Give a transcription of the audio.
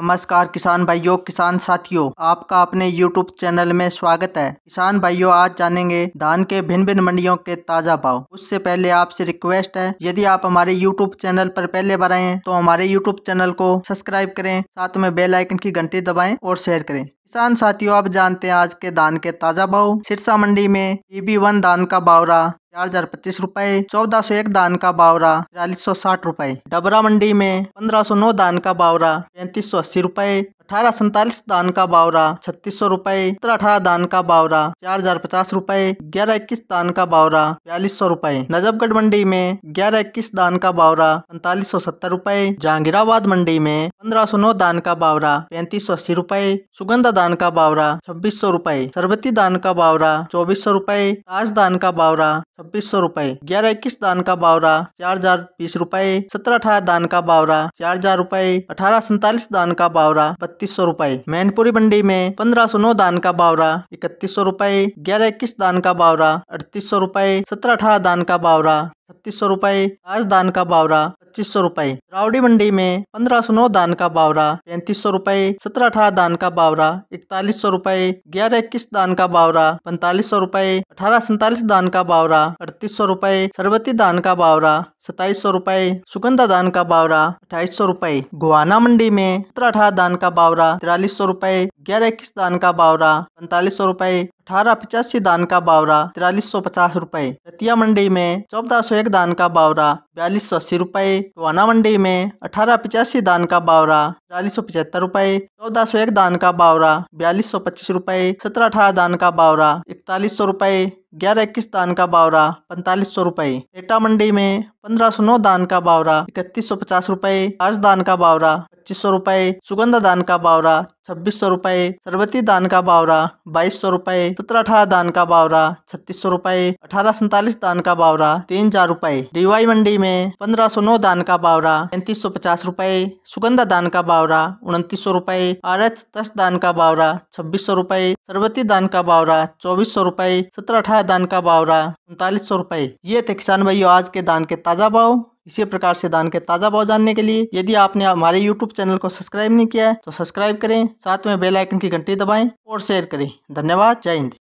नमस्कार किसान भाइयों किसान साथियों आपका अपने YouTube चैनल में स्वागत है किसान भाइयों आज जानेंगे धान के भिन्न भिन्न मंडियों के ताज़ा भाव उससे पहले आपसे रिक्वेस्ट है यदि आप हमारे YouTube चैनल पर पहले बार आए हैं तो हमारे YouTube चैनल को सब्सक्राइब करें साथ में बेल आइकन की घंटी दबाएं और शेयर करें किसान साथियों आप जानते हैं आज के धान के ताज़ा भाव सिरसा मंडी में बीबी वन धान का भाव रहा चार हजार पच्चीस रूपए चौदह सौ एक दान का बावरा तिरालीस सौ साठ रूपए डबरा मंडी में पंद्रह सौ नौ दान का बावरा पैंतीस सौ अस्सी रूपए अठारह सैतालीस दान का बावरा छत्तीस सौ रूपए सत्रह अठारह दान का बावरा चार हजार पचास रूपए ग्यारह इक्कीस दान का बावरा बयालीस सौ रूपए नजफगढ़ मंडी में ग्यारह इक्कीस दान का बावरा पैंतालीस सौ सत्तर रूपए जहांगीराबाद मंडी में पंद्रह सौ नौ दान का बावरा पैंतीस सौ अस्सी रूपए सुगंधा दान का बावरा छब्बीस सौ रूपए सरबती दान का बावरा चौबीस सौ रूपए ताज दान का बावरा छब्बीस सौ रूपए ग्यारह इक्कीस दान का बावरा चार हजार बीस रूपए सत्रह अठारह दान का बावरा चार हजार रूपए अठारह सैतालीस दान का बावरा इकतीस सौ रूपए मैनपुरी मंडी में पंद्रह सौ नौ दान का बावरा इकतीस सौ रूपए ग्यारह इक्कीस दान का बावरा अड़तीस सौ रूपए सत्रह अठारह दान का बावरा छत्तीस सौ रूपए आज दान का बावरा पच्चीस सौ रूपए रावड़ी मंडी में पंद्रह सौ नौ दान का बावरा पैंतीस सौ रूपए सत्रह अठारह दान का बावरा इकतालीस सौ रूपए ग्यारह इक्कीस दान का बावरा पैंतालीस सौ रूपए अठारह सैतालीस दान का बावरा अड़तीस सौ रूपए सरबती दान का बावरा सताइस सौ रूपए सुगंधा दान का बावरा अठाईस सौ रूपए गुआना मंडी में सत्रह अठारह दान का बावरा तिरालीस सौ रूपए ग्यारह इक्कीस दान का बावरा पैंतालीस सौ रूपए अठारह पचासी दान का बावरा तिरालीस सौ पचास रूपए दतिया मंडी में चौदह सौ एक दान का बावरा बयालीस सौ अस्सी रूपए टोहाना मंडी में अठारह पचासी दान का बावरा तिरालीस सौ पचहत्तर रूपए चौदह सौ एक दान का बावरा बयालीस सौ पच्चीस रूपए सत्रह अठारह दान का बावरा इकतालीस सौ रूपए ग्यारह इक्कीस दान का बावरा पैंतालीस सौ रुपये एटा मंडी में पंद्रह सौ नौ दान का बावरा इकतीस सौ पचास रुपये आज दान का बावरा पच्चीस सौ रुपए सुगंधा दान का बावरा छब्बीस सौ रुपये सरबती दान का बावरा बाईस सौ रुपये सत्रह अठारह दान का बावरा छत्तीस सौ रुपए अठारह सैतालीस दान का बावरा तीन हजार रूपए डीवाई मंडी में पंद्रह सौ नौ दान का बावरा पैंतीस सौ पचास रूपए सुगंधा दान का बावरा उनतीस सौ रुपए आर एच दस दान का बावरा छब्बीस सौ रुपये सरबती दान का बावरा चौबीस सौ रुपए सत्रह अठारह दान का भाव रहा उनतालीस सौ रुपए ये थे किसान भाइयों आज के दान के ताज़ा भाव इसी प्रकार से दान के ताज़ा भाव जानने के लिए यदि आपने हमारे YouTube चैनल को सब्सक्राइब नहीं किया है तो सब्सक्राइब करें साथ में बेल आइकन की घंटी दबाएं और शेयर करें धन्यवाद जय हिंद